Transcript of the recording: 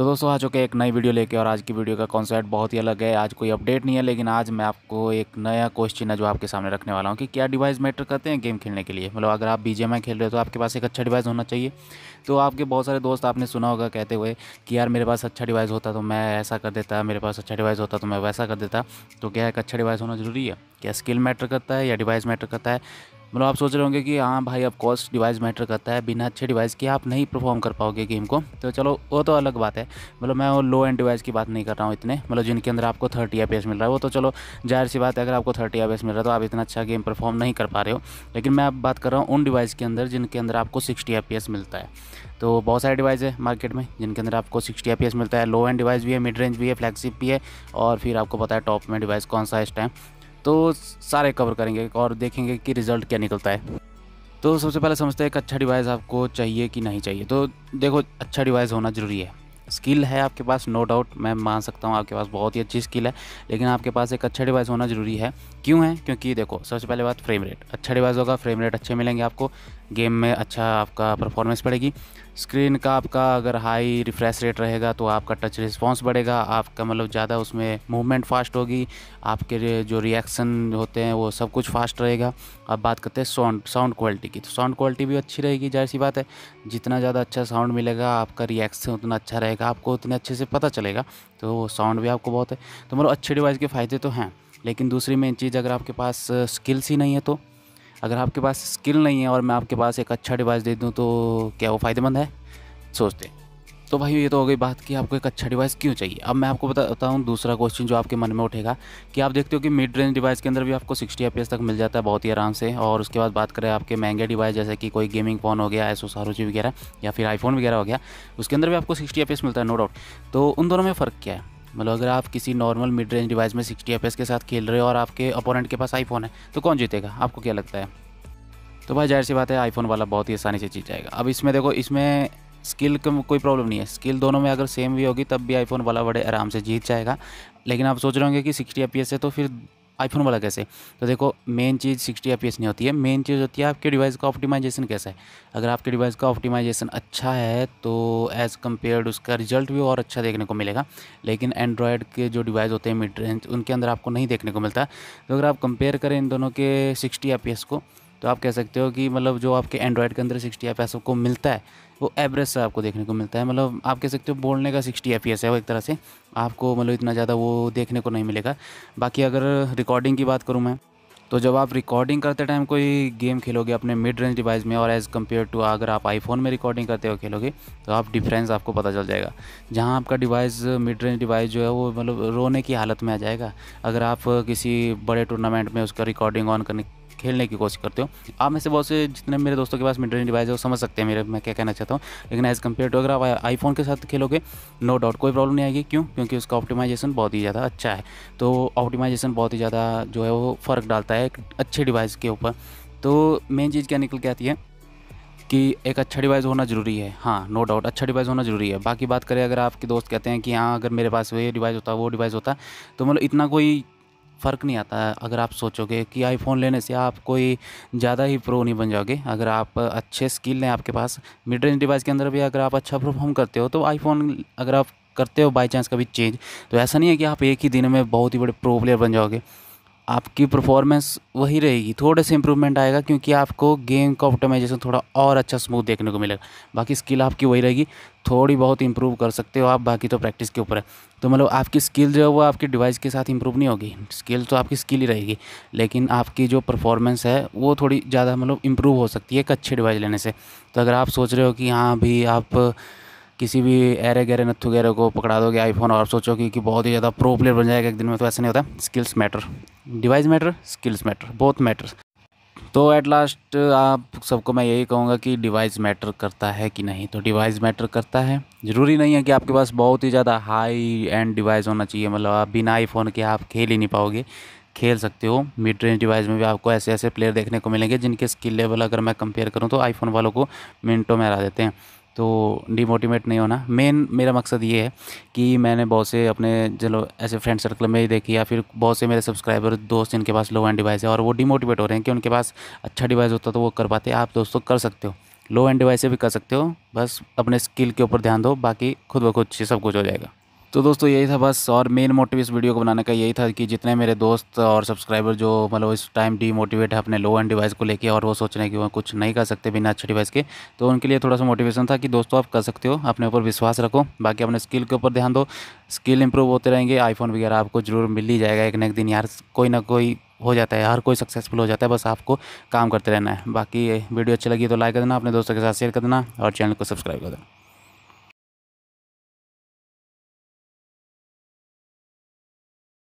तो दोस्तों आ चुके एक नई वीडियो लेके और आज की वीडियो का कॉन्सेप्ट बहुत ही अलग है आज कोई अपडेट नहीं है लेकिन आज मैं आपको एक नया क्वेश्चन है जो आपके सामने रखने वाला हूँ कि क्या डिवाइस मैटर करते हैं गेम खेलने के लिए मतलब अगर आप बी खेल रहे हो तो आपके पास एक अच्छा डिवाइस होना चाहिए तो आपके बहुत सारे दोस्त आपने सुना होगा कहते हुए कि यार मेरे पास अच्छा डिवाइस होता तो मैं ऐसा कर देता मेरे पास अच्छा डिवाइस होता तो मैं वैसा कर देता तो क्या एक अच्छा डिवाइस होना ज़रूरी है क्या स्किल मैटर करता है या डिवाइस मैटर करता है मतलब आप सोच रहे होंगे कि हाँ भाई अब कॉस्ट डिवाइस मैटर करता है बिना अच्छे डिवाइस के आप नहीं परफॉर्म कर पाओगे गेम को तो चलो वो तो अलग बात है मतलब मैं वो लो एंड डिवाइस की बात नहीं कर रहा हूँ इतने मतलब जिनके अंदर आपको थर्टी आई मिल रहा है वो तो चलो जाहिर सी बात है अगर आपको थर्टी आई मिल रहा है तो आप इतना अच्छा गेम परफॉर्म नहीं कर पा रहे हो लेकिन मैं अब बात कर रहा हूँ उन डिवाइस के अंदर जिनके अंदर आपको सिक्सटी आई मिलता है तो बहुत सारे डिवाइस है मार्केट में जिनके अंदर आपको सिक्सटी आई मिलता है लो एंड डिवाइस भी है मिड रेंज भी है फ्लैगशिप भी है और फिर आपको पता है टॉप में डिवाइस कौन सा है इस टाइम तो सारे कवर करेंगे और देखेंगे कि रिज़ल्ट क्या निकलता है तो सबसे पहले समझते हैं एक अच्छा डिवाइस आपको चाहिए कि नहीं चाहिए तो देखो अच्छा डिवाइस होना ज़रूरी है स्किल है आपके पास नो डाउट मैं मान सकता हूँ आपके पास बहुत ही अच्छी स्किल है लेकिन आपके पास एक अच्छा डिवाइस होना ज़रूरी है क्यों है क्योंकि देखो सबसे पहले बात फ्रेम रेट अच्छा डिवाइस होगा फ्रेम रेट अच्छे मिलेंगे आपको गेम में अच्छा आपका परफॉर्मेंस पड़ेगी स्क्रीन का आपका अगर हाई रिफ्रेश रेट रहेगा तो आपका टच रिस्पॉन्स बढ़ेगा आपका मतलब ज़्यादा उसमें मूवमेंट फास्ट होगी आपके जो रिएक्शन होते हैं वो सब कुछ फास्ट रहेगा अब बात करते हैं साउंड साउंड क्वालिटी की तो साउंड क्वालिटी भी अच्छी रहेगी जाहिर सी बात है जितना ज़्यादा अच्छा साउंड मिलेगा आपका रिएक्शन उतना अच्छा रहेगा आपको उतने अच्छे से पता चलेगा तो साउंड भी आपको बहुत है तो मतलब अच्छे डिवाइस के फ़ायदे तो हैं लेकिन दूसरी मेन चीज़ अगर आपके पास स्किल्स ही नहीं है तो अगर आपके पास स्किल नहीं है और मैं आपके पास एक अच्छा डिवाइस दे दूँ तो क्या वो फ़ायदेमंद है सोचते हैं तो भाई ये तो हो गई बात कि आपको एक अच्छा डिवाइस क्यों चाहिए अब मैं आपको बताता हूँ दूसरा क्वेश्चन जो आपके मन में उठेगा कि आप देखते हो कि मिड रेंज डिवाइस के अंदर भी आपको 60 एफ तक मिल जाता है बहुत ही आराम से और उसके बाद बात करें आपके महंगे डिवाइस जैसे कि कोई गेमिंग फ़ोन हो गया एसो सारूची वगैरह या फिर आईफोन वगैरह हो गया उसके अंदर भी आपको सिक्सटी एफ मिलता है नो डाउट तो उन दोनों में फ़र्क क्या है मतलब अगर आप किसी नॉर्मल मिड रेंज डिवाइस में सिक्सटी एफ के साथ खेल रहे हो और आपके अपोनेंट के पास आईफोन है तो कौन जीतेगा आपको क्या लगता है तो भाई जाहिर सी बात है आईफोन वाला बहुत ही आसानी से जीत जाएगा अब इसमें देखो इसमें स्किल का कोई प्रॉब्लम नहीं है स्किल दोनों में अगर सेम भी होगी तब भी आईफोन वाला बड़े आराम से जीत जाएगा लेकिन आप सोच रहे होंगे कि सिक्सटी एफ है तो फिर आईफोन वाला कैसे तो देखो मेन चीज़ सिक्सटी एफ नहीं होती है मेन चीज़ होती है आपके डिवाइस का ऑप्टिमाइजेशन कैसा है अगर आपके डिवाइस का ऑप्टिमाइजेशन अच्छा है तो एज़ कम्पेयर्ड उसका रिजल्ट भी और अच्छा देखने को मिलेगा लेकिन एंड्रॉयड के जो डिवाइस होते हैं मिड रेंज उनके अंदर आपको नहीं देखने को मिलता तो अगर आप कंपेयर करें इन दोनों के सिक्सटी एफ को तो आप कह सकते हो कि मतलब जो आपके एंड्रॉयड के अंदर सिक्सटी एफ एस को मिलता है वो एवरेज से आपको देखने को मिलता है मतलब आप कह सकते हो बोलने का सिक्सटी एफ है वो एक तरह से आपको मतलब इतना ज़्यादा वो देखने को नहीं मिलेगा बाकी अगर रिकॉर्डिंग की बात करूँ मैं तो जब आप रिकॉर्डिंग करते टाइम कोई गेम खेलोगे अपने मिड रेंज डिवाइस में और एज़ कम्पेयर टू अगर आप आईफोन में रिकॉर्डिंग करते हो खेलोगे तो आप डिफरेंस आपको पता चल जाएगा जहाँ आपका डिवाइस मिड रेंज डिवाइस जो है वो मतलब रोने की हालत में आ जाएगा अगर आप किसी बड़े टूर्नामेंट में उसका रिकॉर्डिंग ऑन करने खेलने की कोशिश करते हो आप में से बहुत से जितने मेरे दोस्तों के पास मिडरेंज डिवाइस है वो समझ सकते हैं मेरे मैं क्या कहना चाहता हूँ लेकिन एज़ कम्पेयर टू अगर आप आईफोन के साथ खेलोगे नो डाउट कोई प्रॉब्लम नहीं आएगी क्यों क्योंकि उसका ऑप्टिमाइजेशन बहुत ही ज़्यादा अच्छा है तो ऑप्टिमाइजेशन बहुत ही ज़्यादा जो है वो फ़र्क डालता है एक अच्छे डिवाइस के ऊपर तो मेन चीज़ क्या निकल के आती है कि एक अच्छा डिवाइस होना ज़रूरी है हाँ नो डाउट अच्छा डिवाइस होना ज़रूरी है बाकी बात करें अगर आपके दोस्त कहते हैं कि हाँ अगर मेरे पास वही डिवाइस होता वो डिवाइस होता तो मतलब इतना कोई फ़र्क नहीं आता है अगर आप सोचोगे कि आईफोन लेने से आप कोई ज़्यादा ही प्रो नहीं बन जाओगे अगर आप अच्छे स्किल हैं आपके पास मिड रेंज डिवाइस के अंदर भी अगर आप अच्छा परफॉर्म करते हो तो आईफोन अगर आप करते हो बाई चांस कभी चेंज तो ऐसा नहीं है कि आप एक ही दिन में बहुत ही बड़े प्रो प्लेयर बन जाओगे आपकी परफॉर्मेंस वही रहेगी थोड़े से इंप्रूवमेंट आएगा क्योंकि आपको गेम का ऑप्टोमाइजेशन थोड़ा और अच्छा स्मूथ देखने को मिलेगा बाकी स्किल आपकी वही रहेगी थोड़ी बहुत इंप्रूव कर सकते हो आप बाकी तो प्रैक्टिस के ऊपर है तो मतलब आपकी स्किल जो है वो आपके डिवाइस के साथ इंप्रूव नहीं होगी स्किल तो आपकी स्किल ही रहेगी लेकिन आपकी जो परफॉर्मेंस है वो थोड़ी ज़्यादा मतलब इम्प्रूव हो सकती है एक अच्छे डिवाइस लेने से तो अगर आप सोच रहे हो कि हाँ भी आप किसी भी एरे गहरे नत्थु गहरे को पकड़ा दोगे आईफोन और सोचोगे कि बहुत ही ज़्यादा प्रो प्लेयर बन जाएगा एक दिन में तो ऐसा नहीं होता skills matter device matter skills matter both matter तो एट लास्ट आप सबको मैं यही कहूँगा कि डिवाइस मैटर करता है कि नहीं तो डिवाइस मैटर करता है ज़रूरी नहीं है कि आपके पास बहुत ही ज़्यादा हाई एंड डिवाइस होना चाहिए मतलब आप बिना आईफोन के आप खेल ही नहीं पाओगे खेल सकते हो मिड रेंज डिवाइस में भी आपको ऐसे ऐसे प्लेयर देखने को मिलेंगे जिनके स्किल लेवल अगर मैं कंपेयर करूँ तो आईफोन वालों को मिनटों में हरा देते हैं तो डिमोटिवेट नहीं होना मेन मेरा मकसद ये है कि मैंने बहुत से अपने चलो ऐसे फ्रेंड सर्कल में ही देखी या फिर बहुत से मेरे सब्सक्राइबर दोस्त जिनके पास लो एंड डिवाइस है और वो डिमोटिवेट हो रहे हैं कि उनके पास अच्छा डिवाइस होता तो वो कर पाते आप दोस्तों कर सकते हो लो एंड डिवाइस भी कर सकते हो बस अपने स्किल के ऊपर ध्यान दो बाकी खुद ब खुद सब कुछ हो जाएगा तो दोस्तों यही था बस और मेन मोटिव इस वीडियो को बनाने का यही था कि जितने मेरे दोस्त और सब्सक्राइबर जो मतलब इस टाइम डीमोटिवेट है अपने लो एंड डिवाइस को लेके और वो सोच रहे हैं कि वो कुछ नहीं कर सकते बिना अच्छे डिवाइस के तो उनके लिए थोड़ा सा मोटिवेशन था कि दोस्तों आप कर सकते हो अपने ऊपर विश्वास रखो बाकी अपने स्किल के ऊपर ध्यान दो स्किल इंप्रूव होते रहेंगे आईफोन वगैरह आपको जरूर मिल ही जाएगा एक ना एक दिन यार कोई ना कोई हो जाता है हर कोई सक्सेसफुल हो जाता है बस आपको काम करते रहना है बाकी वीडियो अच्छी लगी तो लाइक कर देना अपने दोस्तों के साथ शेयर कर देना और चैनल को सब्सक्राइब कर देना